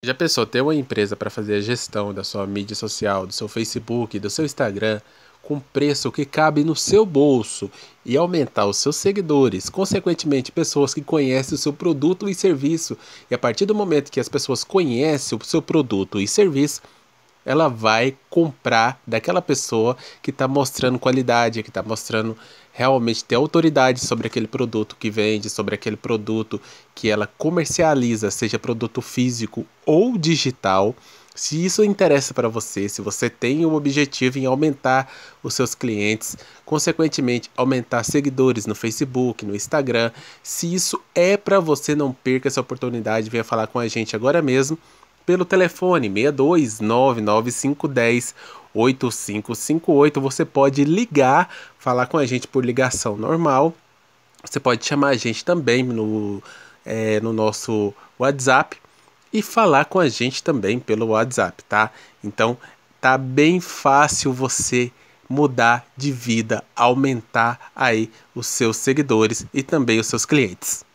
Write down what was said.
Já pensou ter uma empresa para fazer a gestão da sua mídia social, do seu Facebook, do seu Instagram, com preço que cabe no seu bolso e aumentar os seus seguidores, consequentemente pessoas que conhecem o seu produto e serviço. E a partir do momento que as pessoas conhecem o seu produto e serviço, ela vai comprar daquela pessoa que está mostrando qualidade, que está mostrando realmente ter autoridade sobre aquele produto que vende, sobre aquele produto que ela comercializa, seja produto físico ou digital. Se isso interessa para você, se você tem um objetivo em aumentar os seus clientes, consequentemente aumentar seguidores no Facebook, no Instagram, se isso é para você, não perca essa oportunidade, venha falar com a gente agora mesmo pelo telefone 62 99510 8558. Você pode ligar, falar com a gente por ligação normal. Você pode chamar a gente também no, é, no nosso WhatsApp e falar com a gente também pelo WhatsApp, tá? Então tá bem fácil você mudar de vida, aumentar aí os seus seguidores e também os seus clientes.